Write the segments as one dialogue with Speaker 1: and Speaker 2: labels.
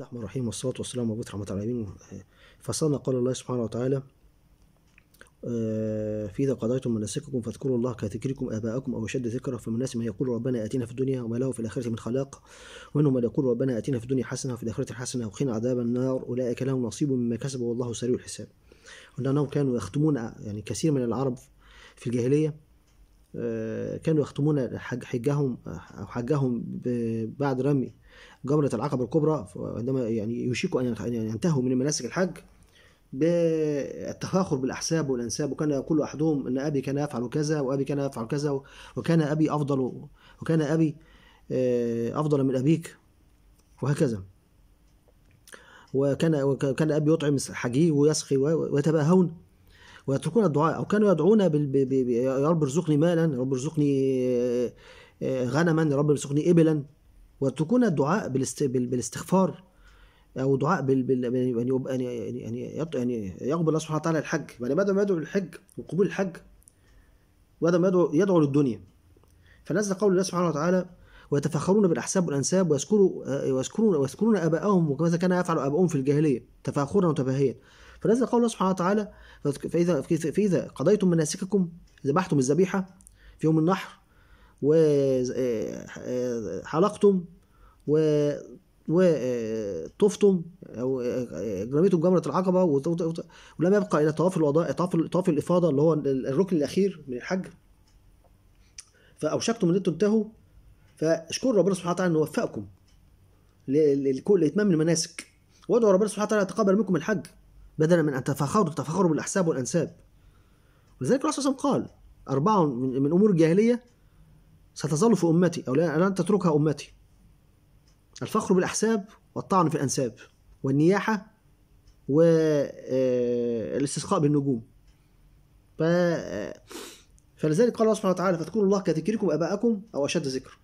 Speaker 1: الرحمن الرحيم والصلاة والسلام على رحمة العالمين فصلنا قال الله سبحانه وتعالى آه، فإذا قضيتم مناسككم فاذكروا الله كذكركم آباءكم أو أشد ذكرا فمن الناس من يقول ربنا آتنا في الدنيا وما له في الآخرة من خلاق ومنهم من يقول ربنا آتنا في الدنيا حسنة وفي الآخرة حسنة وقنا عذاب النار أولئك لهم نصيب مما كسبوا والله سريع الحساب ولأنهم كانوا يختمون يعني كثير من العرب في الجاهلية آه، كانوا يختمون حجهم آه، أو حجهم بعد رمي جمرة العقبة الكبرى عندما يعني يوشكوا أن ينتهوا من مناسك الحج بالتفاخر بالاحساب والانساب وكان يقول احدهم ان ابي كان يفعل كذا وابي كان يفعل كذا وكان ابي افضل وكان ابي آه، افضل من ابيك وهكذا وكان وكان ابي يطعم حجي ويسقي ويتباهون ويتركون الدعاء او كانوا يدعون يا رب ارزقني مالا يا رب ارزقني آه، آه، غنما يا رب ارزقني ابلا وتكون الدعاء بالاستغفار او دعاء بال... بال... يعني يعني يعني يعني, يعني يقبل الله سبحانه وتعالى الحج يعني بدل ما يدعو للحج وقبول الحج بدل ما يدعو يدعو للدنيا فنزل قول الله سبحانه وتعالى ويتفاخرون بالاحساب والانساب ويذكروا ويذكرون ويذكرون ابائهم وكما كان يفعل ابائهم في الجاهليه تفاخرا وتباهيا فنزل قول الله سبحانه وتعالى فاذا فاذا قضيتم مناسككم ذبحتم الذبيحه في يوم النحر وحلقتم و آه، آه، وطفتم آه، او رميتم جمره العقبه ولم يبقى الى طواف الوضاء طواف الافاضه اللي هو الركن الاخير من الحج فاوشكتم ان انتم تنتهوا فاشكروا ربنا سبحانه وتعالى انه وفقكم لاتمام المناسك وادعوا ربنا سبحانه وتعالى يتقبل منكم الحج بدلا من ان تفخروا تفخروا بالاحساب والانساب ولذلك الرسول صلى الله عليه وسلم قال اربعه من امور الجاهليه ستظل في أمتي أو لن تتركها أمتي الفخر بالأحساب والطعن في الأنساب والنياحة والاستسقاء آه، بالنجوم ف... آه، فلذلك قال الله سبحانه وتعالى فاذكروا الله كذكركم اباءكم او اشد ذكر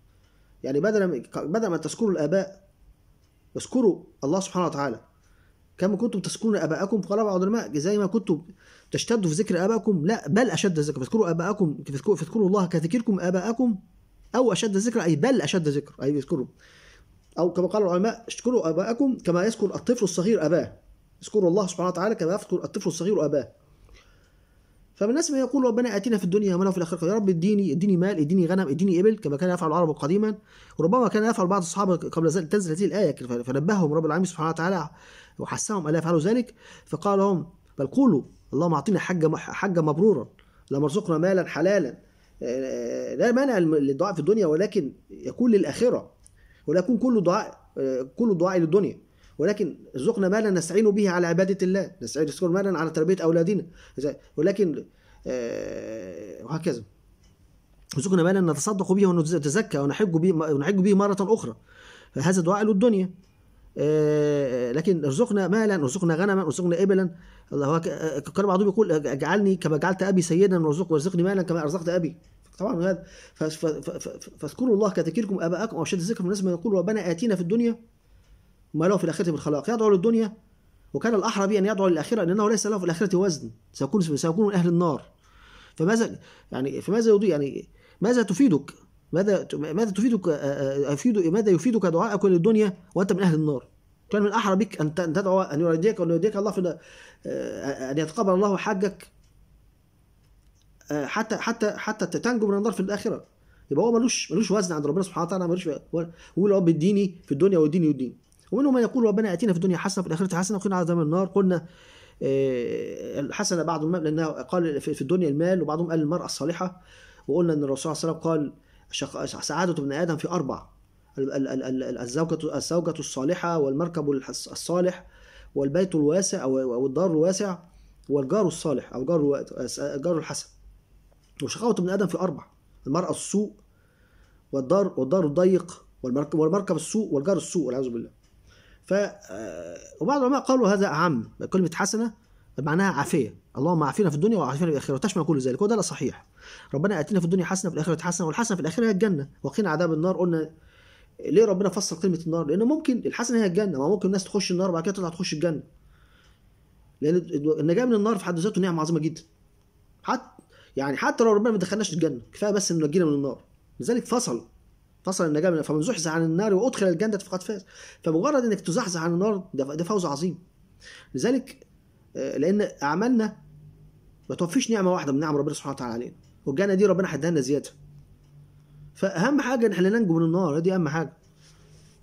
Speaker 1: يعني بدل ما بدل ما تذكروا الاباء اذكروا الله سبحانه وتعالى كما كنتم تذكرون اباءكم قال بعض العلماء زي ما كنتم تشتدوا في ذكر آباءكم لا بل اشد ذكر فاذكروا اباءكم فاذكروا الله كذكركم اباءكم أو أشد ذكر أي بل أشد ذكر أي بيذكروا أو كما قال العلماء اشكروا آباءكم كما يذكر الطفل الصغير أباه اذكروا الله سبحانه وتعالى كما يذكر الطفل الصغير أباه فمن الناس من يقول ربنا آتنا في الدنيا وما في الآخرة يا رب اديني اديني مال اديني غنم اديني إبل كما كان يفعل العرب قديما وربما كان يفعل بعض الصحابة قبل ذلك تنزل هذه الآية فنبههم رب العالمين سبحانه وتعالى وحسهم ألا يفعلوا ذلك فقال لهم بل قولوا اللهم أعطينا حجة حجة مبرورا اللهم ارزقنا مالا حلالا آه، لا مانع للدعاء في الدنيا ولكن يكون للآخرة ولا يكون كل دعاء آه، كل دعاء للدنيا ولكن ارزقنا مالا نستعين به على عبادة الله نستعين مالا على تربية أولادنا ولكن آه، وهكذا ارزقنا مالا نتصدق به ونتزكى ونحج به ونحج به مرة أخرى فهذا دعاء للدنيا آه، لكن ارزقنا مالا ارزقنا غنما ارزقنا ابلا الله كان آه، بعضهم يقول اجعلني آه، كما جعلت ابي سيدا وارزق وارزقني مالا كما ارزقت ابي طبعا هذا فاذكروا الله كتذكيركم اباءكم او اشد الذكر من الناس من يقول ربنا اتينا في الدنيا ما له في الاخره من خلاق يدعو للدنيا وكان الاحرى بي ان يدعو للاخره لانه ليس له في الاخره وزن سيكون سيكون من اهل النار فماذا يعني فماذا يعني ماذا تفيدك ماذا ماذا تفيدك آه، آه، أفيد ماذا يفيدك دعاءك للدنيا وأنت من أهل النار كان من أحرى بك أن تدعو أن يرديك أن يرديك الله في آه، أن يتقبل الله حجك حتى حتى حتى تنجو من النار في الآخرة يبقى هو ملوش ملوش وزن عند ربنا سبحانه وتعالى ملوش هو رب اديني في الدنيا واديني واديني ومنهم من يقول ربنا اتينا في الدنيا حسنه وفي الاخره حسنه وقنا عذاب النار قلنا الحسنه بعض المال لانها قال في الدنيا المال وبعضهم قال المراه الصالحه وقلنا ان الرسول صلى الله عليه وسلم قال سعادة ابن آدم في أربع الزوجة الزوجة الصالحة والمركب الصالح والبيت الواسع أو الدار الواسع والجار الصالح أو الجار الجار الحسن وشقاوة ابن آدم في أربع المرأة السوء والدار والدار الضيق والمركب والمركب السوء والجار السوء والعياذ بالله ف آه، وبعض العلماء قالوا هذا أعم كلمة حسنة معناها عافيه اللهم عافينا في الدنيا وعافينا في الاخره تشمل كل ذلك وده لا صحيح ربنا اتينا في الدنيا حسنه في الاخره حسنه والحسنه في الاخره هي الجنه وقنا عذاب النار قلنا ليه ربنا فصل كلمه النار لان ممكن الحسنه هي الجنه ما ممكن الناس تخش النار وبعد كده تطلع تخش الجنه لان النجاه من النار في حد ذاته نعمه عظيمه جدا حتى يعني حتى لو ربنا ما دخلناش الجنه كفايه بس انه نجينا من النار لذلك فصل فصل النجاه من فمن زحزح عن النار وادخل الجنه فقد فاز فمجرد انك تزحزح عن النار ده فوز عظيم لذلك آه، لان اعمالنا ما توفيش نعمه واحده من نعم ربنا سبحانه وتعالى علينا والجنه دي ربنا حدها لنا زياده فاهم حاجه ان احنا ننجو من النار دي اهم حاجه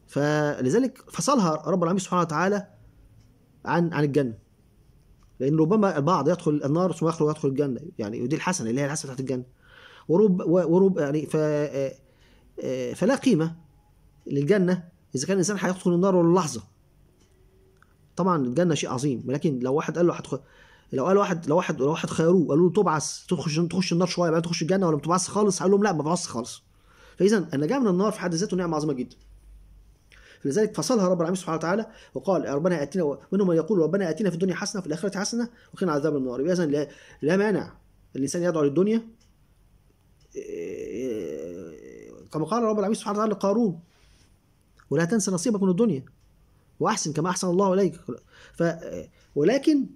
Speaker 1: فلذلك فصلها رب العالمين سبحانه وتعالى عن عن الجنه لان ربما البعض يدخل النار ثم يخرج ويدخل الجنه يعني ودي الحسنه اللي هي الحسنه بتاعت الجنه ورب ورب يعني ف آه، آه، فلا قيمه للجنه اذا كان الانسان هيدخل النار ولا لحظه طبعا الجنه شيء عظيم ولكن لو واحد قال له هتخ... لو قال واحد لو واحد لو واحد خيروه قالوا له تبعث تخش تخش النار شويه بعدين تخش الجنه ولا ما بتبعث خالص قال لهم لا ما بعث خالص فاذا النجاه من النار في حد ذاته نعمه عظيمه جدا فلذلك فصلها رب العالمين سبحانه وتعالى وقال ربنا اتنا منهم من يقول ربنا اتنا في الدنيا حسنه في الاخره حسنه وقنا عذاب النار يبقى اذا لا, لا مانع الانسان يدعو للدنيا إيه، إيه، إيه، كما قال رب العالمين سبحانه وتعالى لقارون ولا تنسى نصيبك من الدنيا واحسن كما احسن الله اليك ف ولكن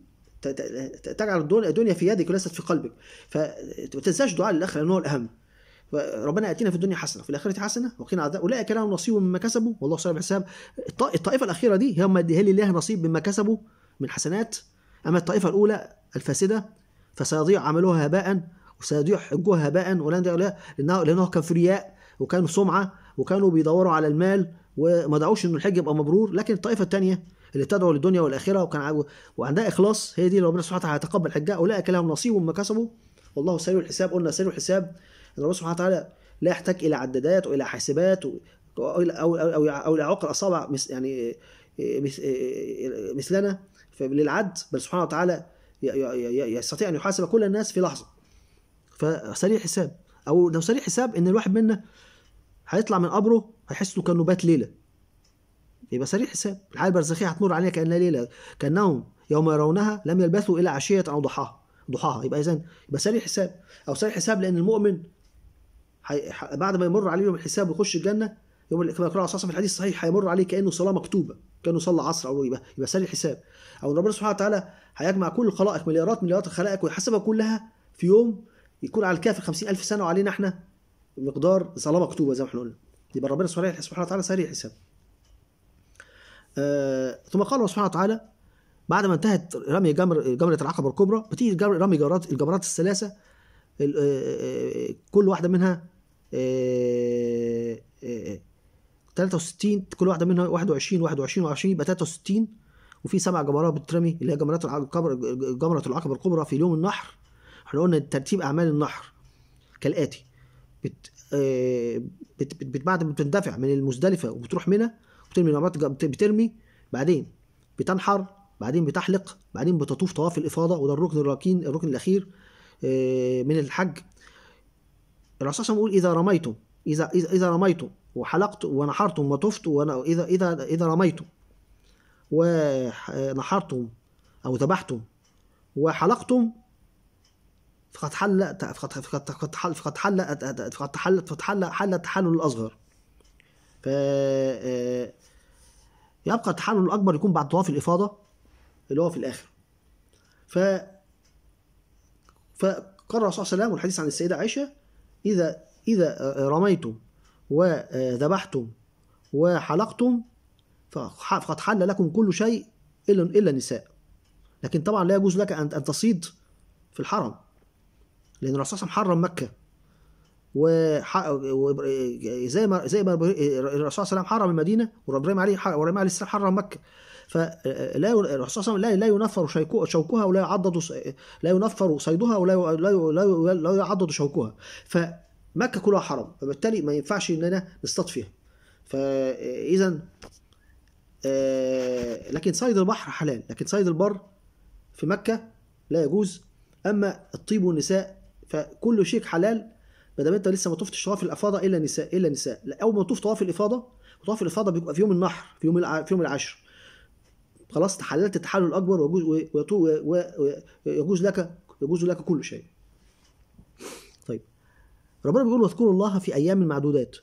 Speaker 1: تجعل الدنيا في يدك وليست في قلبك فما تنساش دعاء الاخره لانه هو الاهم ربنا ياتينا في الدنيا حسنه في الاخره حسنه وقنا عذاب اولئك لهم نصيب مما كسبوا والله سريع الحساب الطائفه الاخيره دي هي اللي لها نصيب مما كسبوا من حسنات اما الطائفه الاولى الفاسده فسيضيع عملها هباء وسيضيع حجها هباء ولن لانه كان في رياء وكانوا سمعه وكانوا بيدوروا على المال وما دعوش ان الحج يبقى مبرور لكن الطائفه الثانيه اللي تدعو للدنيا والاخره وكان وعندها اخلاص هي دي اللي ربنا سبحانه وتعالى هيتقبل حجها اولئك لهم نصيب مما كسبوا والله سريع الحساب قلنا سريع الحساب ان ربنا سبحانه وتعالى لا يحتاج الى عدادات والى حاسبات او او او, أو الى عقل اصابع يعني مثلنا للعد بل سبحانه وتعالى يستطيع ان يحاسب كل الناس في لحظه فسريع حساب او لو سريع حساب ان الواحد منا هيطلع من قبره هيحسوا بات ليله يبقى سريع حساب الحياه البرزخيه هتمر عليها كانها ليله كانهم يوم يرونها لم يلبثوا الى عشيه او ضحاها ضحاها يبقى اذا يبقى سريع حساب او سريع حساب لان المؤمن حي... بعد ما يمر عليه يوم الحساب ويخش الجنه يوم كما يقرأ صلى في الحديث الصحيح هيمر عليه كانه صلاه مكتوبه كانه صلى عصر او يبقى يبقى سريع حساب او ربنا سبحانه وتعالى هيجمع كل الخلائق مليارات مليارات الخلائق ويحاسبها كلها في يوم يكون على الكافر 50000 سنه وعلينا احنا مقدار صلاه مكتوبه زي ما احنا قلنا يبقى ربنا سبحانه وتعالى سريع الحساب آه ثم قال الله سبحانه وتعالى بعد ما انتهت رمي جمر جمرة العقبة الكبرى بتيجي رمي جمرات الجمرات الثلاثة آه، آه، آه، كل واحدة منها 63 كل واحدة منها 21 21 21 يبقى 63 وفي سبع جمرات بترمي اللي هي جمرات العقبة جمرة العقبة الكبرى في يوم النحر احنا قلنا ترتيب أعمال النحر كالآتي آه، بعد ما بتندفع من المزدلفه وبتروح منى بترمي نمرات بترمي بعدين بتنحر بعدين بتحلق بعدين بتطوف طواف الافاضه وده الركن الركين الركن الاخير آه، من الحج الرسول صلى الله عليه وسلم اذا رميتم اذا اذا, إذا رميتم وحلقت ونحرتم وطفت وانا اذا اذا اذا رميتم ونحرتم او ذبحتم وحلقتم فقد حل فقد فقد فقد حل فقد حل فقد حل فقد حل حل التحلل الاصغر ف آه، آه، يبقى التحلل الاكبر يكون بعد طواف الافاضه اللي هو في الاخر ف فقرر الرسول صلى الله عليه وسلم والحديث عن السيده عائشه اذا اذا رميتم وذبحتم وحلقتم فقد حل لكم كل شيء الا الا النساء لكن طبعا لا يجوز لك ان تصيد في الحرم لان الرسول صلى الله عليه وسلم حرم مكه زي ما زي ما الرسول صلى الله عليه وسلم حرم المدينه وابراهيم عليه وابراهيم عليه السلام حرم مكه فلا آه، آه، الرسول صلى الله عليه وسلم لا لا ينفر شوكها ولا يعضد لا ينفر صيدها ولا لا لا لا يعضد شوكها فمكه كلها حرم فبالتالي ما ينفعش اننا نصطاد فيها فاذا آه، لكن صيد البحر حلال لكن صيد البر في مكه لا يجوز اما الطيب والنساء فكل شيء حلال ما دام انت لسه ما طفتش طواف الافاضه الا نساء الا نساء لا اول ما تطوف طواف الافاضه طواف الافاضه بيبقى في يوم النحر في يوم في يوم العشر خلاص تحللت التحلل الاكبر ويجوز لك يجوز لك كل شيء طيب ربنا بيقول واذكروا الله في ايام المعدودات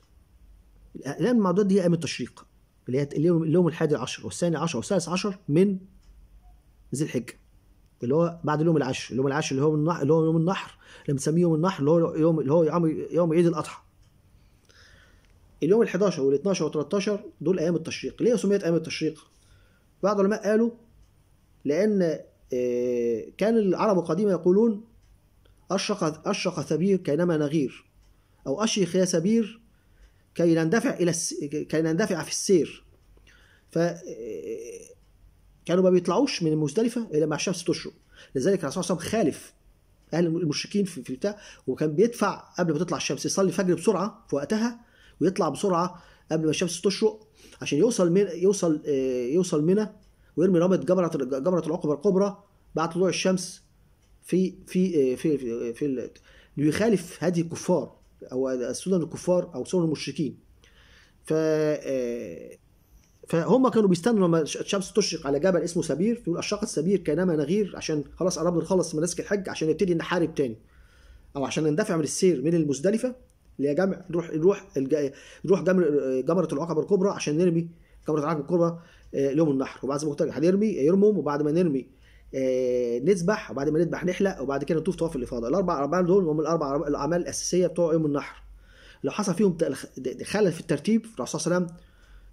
Speaker 1: الايام المعدودات دي ايام التشريق اللي هي اليوم الحادي عشر والثاني عشر والثالث عشر من ذي الحجه اللي هو بعد اليوم العاشر اليوم العاشر اللي هو النحر اللي هو يوم النحر اللي بنسميه يوم النحر اللي هو يوم اللي هو يوم يوم عيد الاضحى اليوم ال11 وال12 وال13 دول ايام التشريق ليه سميت ايام التشريق بعض العلماء قالوا لان آه، كان العرب قديما يقولون أشرق أشرق ثبير كينما نغير أو أشرق يا سبير كي نندفع إلى كي نندفع في السير ف آه، كانوا ما بيطلعوش من المزدلفه الا مع الشمس تشرق لذلك الرسول صلى الله عليه وسلم خالف اهل المشركين في بتاع وكان بيدفع قبل ما تطلع الشمس يصلي الفجر بسرعه في وقتها ويطلع بسرعه قبل ما الشمس تشرق عشان يوصل من يوصل آه، يوصل منى ويرمي رمية جمرة جمرة العقبة الكبرى بعد طلوع الشمس في في آه، في في, في ليخالف هذه الكفار او سنن الكفار او سنن المشركين ف آه، فهم كانوا بيستنوا لما الشمس تشرق على جبل اسمه سبير فيقول اشرقت سبير كانما نغير عشان خلاص قربنا نخلص مناسك الحج عشان نبتدي نحارب تاني او عشان نندفع من السير من المزدلفه اللي هي جمع نروح نروح نروح جمره العقبه الكبرى عشان نرمي جمره العقبه الكبرى آه، يوم النحر وبعد ما هنرمي يرمم وبعد ما نرمي آه، نذبح وبعد ما نذبح نحلق وبعد كده نطوف طواف الافاضه الاربع اربع دول هم الاربع الاعمال الاساسيه بتوع يوم النحر لو حصل فيهم خلل في الترتيب الرسول صلى الله عليه وسلم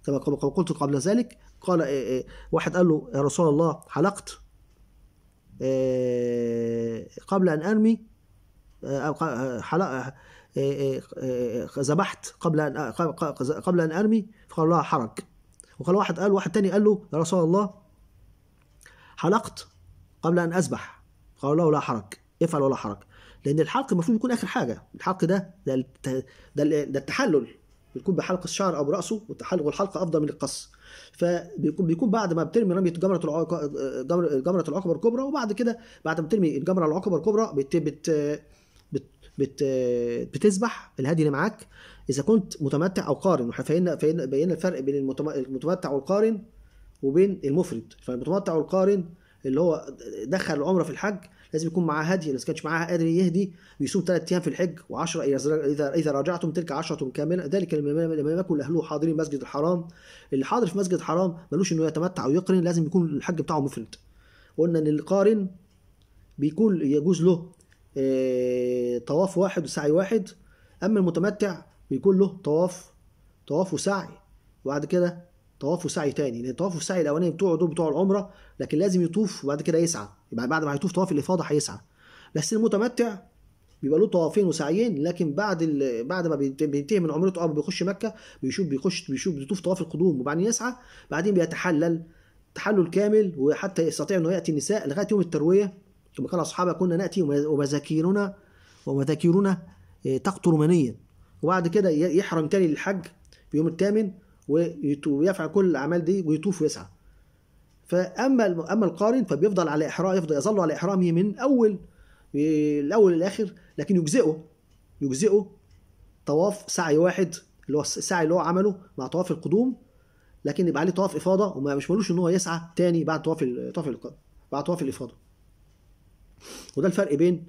Speaker 1: كما قلت قبل ذلك قال إيه، إيه، واحد قال له يا رسول الله حلقت إيه، قبل أن أرمي آه، حلق ذبحت قبل أن آه، قبل أن أرمي فقال الله حرج وقال واحد قال واحد تاني قال له يا رسول الله حلقت قبل أن أذبح قال له لا حرج افعل ولا حرج لأن الحلق المفروض يكون آخر حاجة الحلق ده ده, ده التحلل بيكون بحلق الشعر او براسه وتحلق الحلقه افضل من القص فبيكون بيكون بعد ما بترمي رميه جمره العقبه جمره العقبه الكبرى وبعد كده بعد ما بترمي الجمره العقبه الكبرى بت بت بت بتذبح بتسبح الهادي اللي معاك اذا كنت متمتع او قارن وحفينا بينا الفرق بين المتمتع والقارن وبين المفرد فالمتمتع والقارن اللي هو دخل العمره في الحج لازم يكون معاه هدي لو كانش معاه قادر يهدي يصوم ثلاث ايام في الحج و10 اذا اذا راجعتم تلك عشرة كامله ذلك لما يكن اهله حاضرين مسجد الحرام اللي حاضر في مسجد الحرام ملوش انه يتمتع ويقرن لازم يكون الحج بتاعه مفرد قلنا ان القارن بيكون يجوز له آه، طواف واحد وسعي واحد اما المتمتع بيكون له طواف طواف وسعي وبعد كده طواف وسعي تاني لان طواف وسعي الاولاني بتوعه دول بتوع العمره لكن لازم يطوف وبعد كده يسعى يبقى بعد ما هيطوف طواف الافاضه هيسعى بس المتمتع بيبقى له طوافين وسعيين لكن بعد ال... بعد ما بينتهي من عمرته او بيخش مكه بيشوف بيخش بيشوف بيطوف طواف القدوم وبعدين يسعى بعدين بيتحلل تحلل كامل وحتى يستطيع انه ياتي النساء لغايه يوم الترويه كما قال اصحابها كنا ناتي ومذاكيرنا ومذاكيرنا آه، تقطر منيا وبعد كده يحرم تاني للحج في يوم الثامن ويفعل كل الاعمال دي ويطوف ويسعى فاما اما القارن فبيفضل على احرام يفضل يظل على احرامه من اول الاول للاخر لكن يجزئه يجزئه طواف سعي واحد اللي هو السعي اللي هو عمله مع طواف القدوم لكن يبقى عليه طواف افاضه ومش ملوش ان هو يسعى تاني بعد طواف طواف بعد طواف الافاضه وده الفرق بين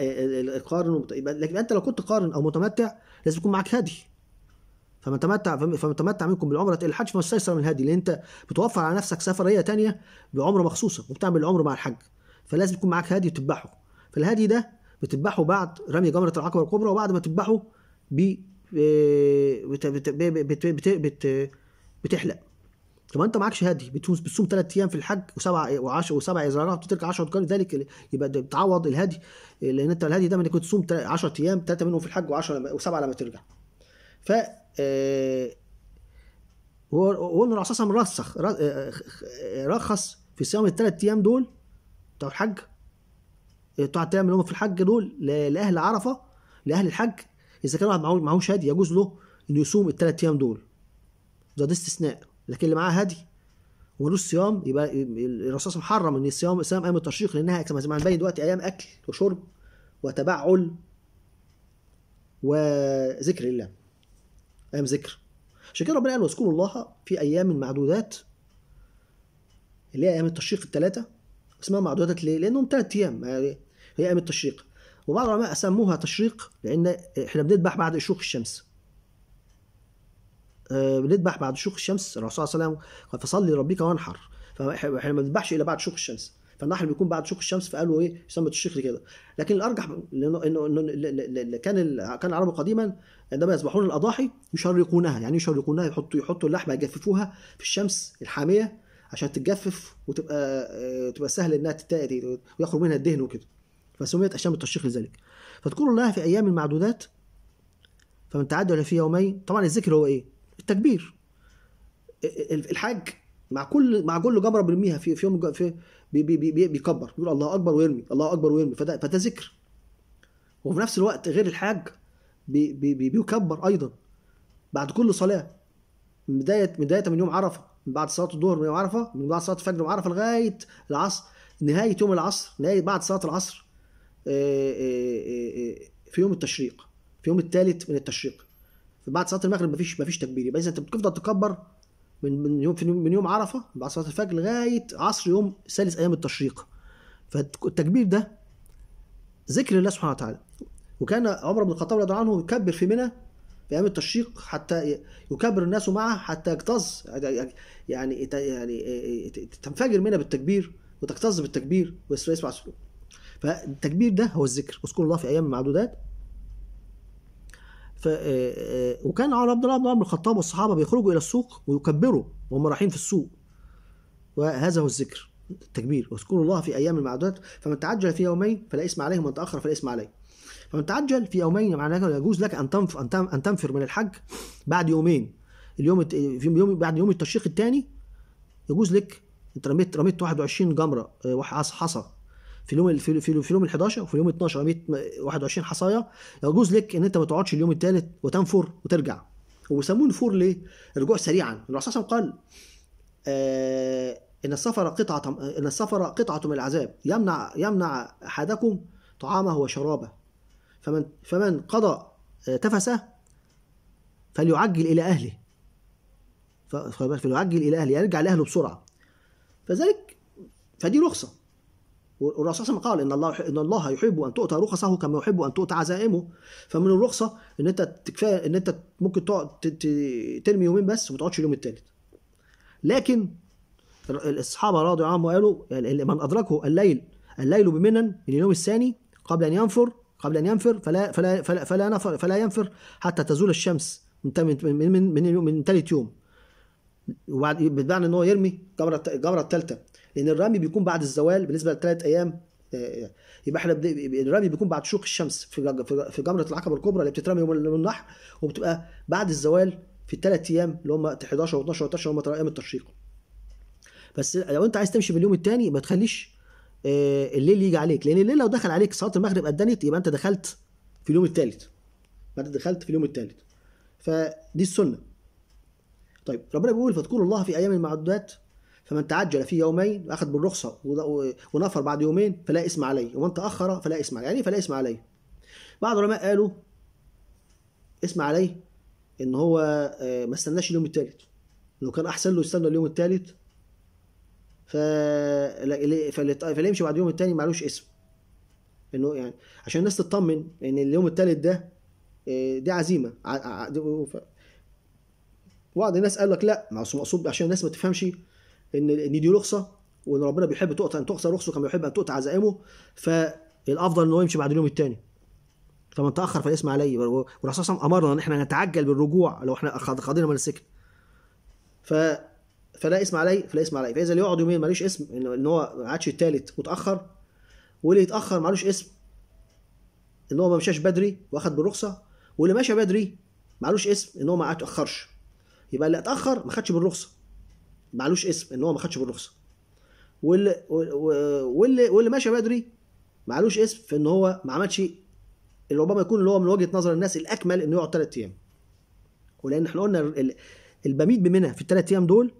Speaker 1: القارن يبقى لكن انت لو كنت قارن او متمتع لازم يكون معاك هدي فمن تمتع فمن تمتع منكم بالعمره الحج فما استيسر من الهدي لان انت بتوفر على نفسك سفريه تانية بعمره مخصوصه وبتعمل العمره مع الحج فلازم يكون معاك هدي وتتبعه فالهدي ده بتتبعه بعد رمي جمره العقبه الكبرى وبعد ما تتبعه ب آه، بتحلق طب انت معكش هدي بتصوم ثلاث ايام في الحج وسبع و10 وسبع ازرارات وترك 10 تكرر ذلك يبقى بتعوض الهدي لان انت الهدي ده كنت تصوم 10 ايام ثلاثه منهم في الحج و10 وسبعه لما ترجع ف وقلنا الرعاص اسلم رسخ رخص في صيام الثلاث ايام دول بتوع الحج آه، بتوع الثلاث اللي هم في الحج دول لاهل عرفه لاهل الحج اذا كان واحد معاه هادي يجوز له انه يصوم الثلاث ايام دول ده, ده استثناء لكن اللي معاه هادي ومالوش صيام يبقى الرسول محرم ان الصيام صيام ايام التشريق لانها زي ما هنبين دلوقتي ايام اكل وشرب وتبعل وذكر الله ايام ذكر عشان كده ربنا قال واذكروا الله في ايام معدودات اللي هي ايام التشريق الثلاثه اسمها معدودات ليه؟ لانهم ثلاث ايام يعني هي ايام التشريق وبعض العلماء سموها تشريق لان احنا بنذبح بعد شروق الشمس آه، بنذبح بعد شروق الشمس الرسول صلى الله عليه وسلم قال فصلي ربك وانحر فاحنا ما بنذبحش الا بعد شروق الشمس فالنحل بيكون بعد شروق الشمس فقالوا ايه يسمى الشيخ كده لكن الارجح لانه انه, كان كان العرب قديما عندما يذبحون الاضاحي يشرقونها يعني يشرقونها يحطوا يحطوا اللحمه يجففوها في الشمس الحاميه عشان تتجفف وتبقى آه، تبقى سهل انها تتاقي ويخرج منها الدهن وكده فسميت اشام التشريق لذلك فاذكروا الله في ايام معدودات فمن تعدى في يومين طبعا الذكر هو ايه التكبير الحاج مع كل مع كل جبره بيرميها في في يوم في بي بي بي بيكبر بيقول الله اكبر ويرمي الله اكبر ويرمي فده فده ذكر وفي نفس الوقت غير الحاج بي بي بي بيكبر ايضا بعد كل صلاه من بدايه بدايه من يوم عرفه من بعد صلاه الظهر من يوم عرفه من بعد صلاه الفجر من عرفه لغايه العصر نهايه يوم العصر نهايه بعد صلاه العصر آه، آه، آه، في يوم التشريق في يوم الثالث من التشريق بعد صلاه المغرب مفيش مفيش تكبير يبقى اذا انت بتفضل تكبر من من يوم من يوم عرفه بعد صلاه الفجر لغايه عصر يوم ثالث ايام التشريق فالتكبير ده ذكر الله سبحانه وتعالى وكان عمر بن الخطاب رضي الله عنه يكبر في منى في ايام التشريق حتى يكبر الناس معه حتى يكتظ يعني يعني تنفجر منى بالتكبير وتكتظ بالتكبير ويسمع فالتكبير ده هو الذكر اذكر الله في ايام معدودات ف آه، آه، وكان عمر عبد الله بن عمر الخطاب والصحابه بيخرجوا الى السوق ويكبروا وهم رايحين في السوق وهذا هو الذكر التكبير واذكروا الله في ايام المعدودات فمن تعجل في يومين فلا اسم عليه ومن تاخر فلا اسم عليه فمن تعجل في يومين يعني معناه يجوز لك ان تنف ان تنفر من الحج بعد يومين اليوم في يوم بعد يوم التشريق الثاني يجوز لك انت رميت رميت 21 جمره آه، حصى في اليوم في, في, اليوم ال 11 وفي اليوم 12 121 يعني حصايه يجوز لك ان انت ما تقعدش اليوم الثالث وتنفر وترجع وبيسموه الفور ليه؟ الرجوع سريعا الرسول صلى الله عليه وسلم قال آه ان السفر قطعه ان السفر قطعه من العذاب يمنع يمنع احدكم طعامه وشرابه فمن فمن قضى آه، تفسه فليعجل الى اهله فليعجل الى اهله يعني يرجع لاهله بسرعه فذلك فدي رخصه والرسول صلى الله عليه وسلم قال ان الله ان الله يحب ان تؤتى رخصه كما يحب ان تؤتى عزائمه فمن الرخصه ان انت كفايه ان انت ممكن تقعد ترمي يومين بس وما تقعدش اليوم الثالث لكن الصحابه رضي الله عنهم قالوا من ادركه الليل الليل بمنن من اليوم الثاني قبل ان ينفر قبل ان ينفر فلا فلا فلا فلا, نفر فلا ينفر حتى تزول الشمس من من من من, من ثالث يوم وبعد بمعنى ان هو يرمي الجمره الثالثه لان الرمي بيكون بعد الزوال بالنسبه لثلاث ايام آه، يبقى احنا بد... الرمي بيكون بعد شروق الشمس في في جمره العقبه الكبرى اللي بتترمي يوم النحر وبتبقى بعد الزوال في الثلاث ايام اللي هم 11 و12 و13 هم ايام التشريق بس لو انت عايز تمشي باليوم اليوم الثاني ما تخليش آه، الليل يجي عليك لان الليل لو دخل عليك صلاه المغرب ادنت يبقى انت دخلت في اليوم الثالث ما انت دخلت في اليوم الثالث فدي السنه طيب ربنا بيقول فاذكروا الله في ايام المعدودات فمن تعجل في يومين واخد بالرخصه ونفر بعد يومين فلا اسم عليه ومن تاخر فلا اسم عليه يعني فلا اسم عليه بعض العلماء قالوا اسم عليه ان هو آه، ما استناش اليوم الثالث لو كان احسن له يستنى اليوم الثالث فاللي يمشي بعد اليوم الثاني معلوش اسم انه يعني عشان الناس تطمن ان اليوم الثالث ده آه، دي عزيمه بعض الناس قال لك لا ما مقصود عشان الناس ما تفهمش ان ان دي رخصه وان ربنا بيحب تقطع ان تخسر رخصه كما يحب ان تقطع عزائمه فالافضل ان هو يمشي بعد اليوم الثاني فمن تاخر فالاسم علي والرسول صلى الله عليه وسلم امرنا ان احنا نتعجل بالرجوع لو احنا خاضينا من السكن ف فلا اسم علي فلا اسم علي فاذا اللي يقعد يومين مالوش اسم ان هو ما عادش الثالث وتاخر واللي يتاخر مالوش اسم ان هو ما مشاش بدري واخد بالرخصه واللي ماشي بدري مالوش اسم ان هو ما اتاخرش يبقى اللي اتاخر ما خدش بالرخصه معلوش اسم ان هو ما خدش بالرخصه واللي واللي واللي ماشي بدري معلوش اسم في ان هو ما عملش اللي ربما يكون اللي هو من وجهه نظر الناس الاكمل انه يقعد ثلاث ايام ولان احنا قلنا البميد بمنى في الثلاث ايام دول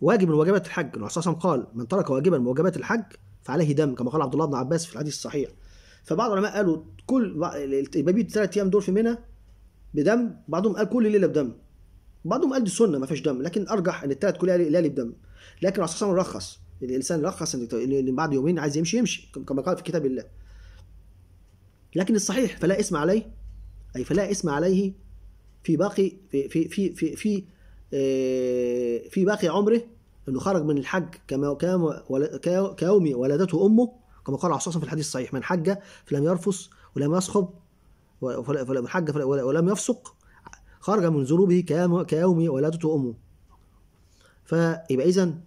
Speaker 1: واجب من واجبات الحج الرسول صلى الله عليه وسلم قال من ترك واجبا من واجبات الحج فعليه دم كما قال عبد الله بن عباس في الحديث الصحيح فبعض العلماء قالوا كل البميد الثلاث ايام دول في منى بدم بعضهم قال كل ليله بدم بعضهم قال دي سنه ما فيش دم لكن الارجح ان الثلاث كلها لا بدم لكن الرسول صلى الله عليه وسلم رخص يعني الانسان رخص ان اللي بعد يومين عايز يمشي يمشي كما قال في كتاب الله لكن الصحيح فلا اسم عليه اي فلا اسم عليه في باقي في في في في في, آه، في باقي عمره انه خرج من الحج كما كيوم ولدته امه كما قال عصاصا في الحديث الصحيح من حج فلم يرفث ولم يصخب ولم حج ولم يفسق آه، خرج من ذنوبه كيوم ولادته أمه فيبقى إذا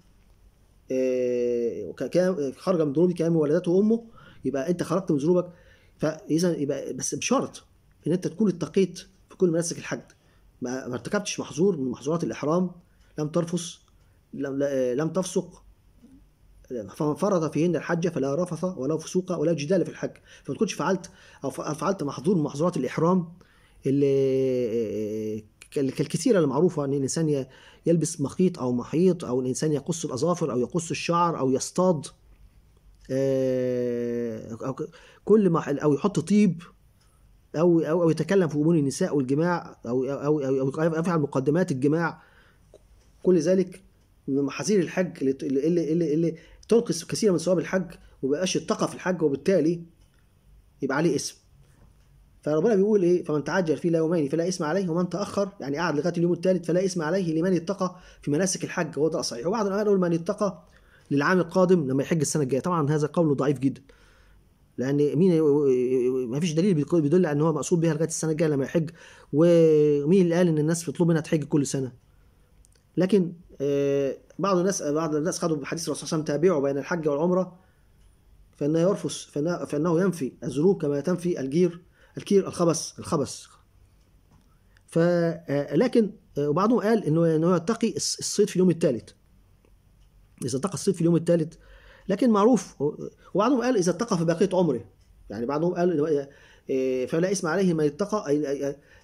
Speaker 1: خرج من ذنوبه كيوم ولادته أمه يبقى أنت خرجت من ذنوبك فإذا يبقى بس بشرط إن أنت تكون اتقيت في كل مناسك الحج ما ارتكبتش محظور من محظورات الإحرام لم ترفث لم, آه، لم تفسق فمن فرض فيهن الحج فلا رفث ولا فسوق ولا جدال في الحج فما تكونش فعلت او فعلت محظور من محظورات الاحرام اللي كالكثيره المعروفه ان الانسان يلبس مخيط او محيط او الانسان يقص الاظافر او يقص الشعر او يصطاد آه، أو كل ما او يحط طيب او او, أو يتكلم في امور النساء والجماع او او او, أو يفعل مقدمات الجماع كل ذلك من محاذير الحج اللي اللي اللي, اللي تنقص كثيرا من ثواب الحج ومبقاش الطاقه في الحج وبالتالي يبقى عليه اسم فربنا بيقول ايه فمن تعجل في يومين فلا اسم عليه ومن تاخر يعني قعد لغايه اليوم الثالث فلا اسم عليه لمن اتقى في مناسك الحج وهو ده وبعض العلماء يقول من اتقى للعام القادم لما يحج السنه الجايه طبعا هذا قول ضعيف جدا لان مين ما فيش دليل بيدل على ان هو مقصود بها لغايه السنه الجايه لما يحج ومين اللي قال ان الناس بتطلب منها تحج كل سنه لكن آه، بعض الناس بعض الناس خدوا بحديث الرسول صلى الله عليه وسلم تابعوا بين الحج والعمره فانه يرفس فانه, فإنه ينفي الذنوب كما تنفي الجير الكير الخبث الخبث ف آه، لكن آه، وبعضهم قال انه انه يتقي الصيد في اليوم الثالث اذا اتقى الصيد في اليوم الثالث لكن معروف وبعضهم قال اذا اتقى في بقيه عمره يعني بعضهم قال آه، فلا اسم عليه من اتقى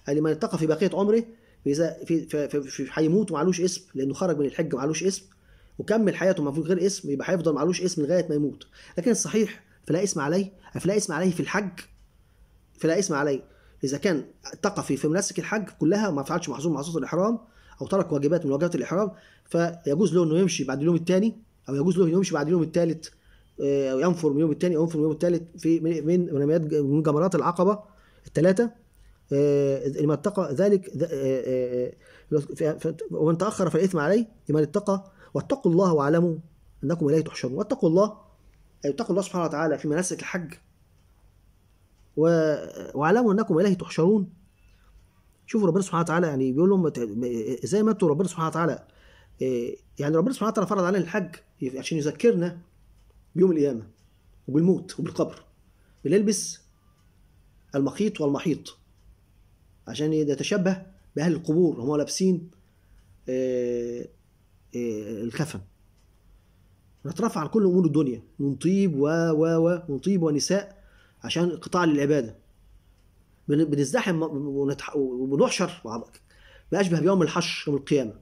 Speaker 1: اي من اتقى في بقيه عمره اذا في في هيموت معلوش اسم لانه خرج من الحج معلوش اسم وكمل حياته المفروض غير اسم يبقى هيفضل معلوش اسم لغايه ما يموت لكن الصحيح فلا اسم عليه فلا اسم عليه في الحج فلا إثم علي إذا كان تقى في مناسك الحج كلها ما فعلش محظور محظور الإحرام أو ترك واجبات من واجبات الإحرام فيجوز له إنه يمشي بعد اليوم الثاني أو يجوز له إنه يمشي بعد اليوم الثالث آه، أو ينفر من اليوم الثاني أو ينفر من اليوم الثالث في من من جمرات العقبة الثلاثة آه، لما اتقى ذلك آه، ومن تأخر فالإثم عليه لمن اتقى واتقوا الله واعلموا أنكم إليه تحشرون واتقوا الله أي اتقوا الله سبحانه وتعالى في مناسك الحج و... واعلموا انكم اليه تحشرون شوفوا ربنا سبحانه وتعالى يعني بيقول لهم ازاي ماتوا ربنا سبحانه وتعالى إيه، يعني ربنا سبحانه وتعالى فرض علينا الحج عشان يذكرنا بيوم القيامه وبالموت وبالقبر بنلبس المخيط والمحيط عشان يتشبه باهل القبور هم لابسين إيه، إيه، الكفن نترفع عن كل امور الدنيا ونطيب و و و ونطيب ونساء عشان قطاع للعباده بنزدحم وبنحشر مع ما اشبه بيوم الحشر يوم القيامه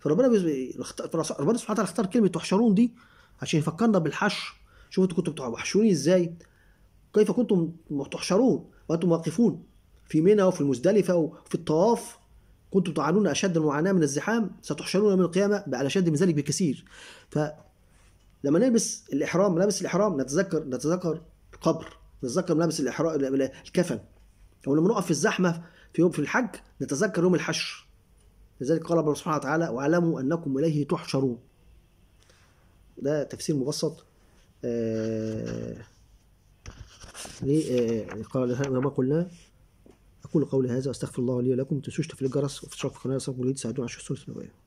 Speaker 1: فربنا ربنا سبحانه وتعالى اختار كلمه تحشرون دي عشان يفكرنا بالحشر شوفوا انتوا كنتوا بتحشروني ازاي كيف كنتم تحشرون وانتم واقفون في منى وفي المزدلفه وفي الطواف كنتم تعانون اشد المعاناه من الزحام ستحشرون يوم القيامه على اشد من ذلك بكثير ف لما نلبس الاحرام نلبس الاحرام نتذكر نتذكر القبر نتذكر ملابس الاحرام الكفن او لما نقف في الزحمه في يوم في الحج نتذكر يوم الحشر لذلك قال ربنا سبحانه وتعالى واعلموا انكم اليه تحشرون ده تفسير مبسط ااا آه، ليه آه قال ما قلنا أقول قولي هذا أستغفر الله لي ولكم تنسوش تفعيل الجرس وفي في القناة لصالحكم الجديد ساعدونا على الشخص السنوية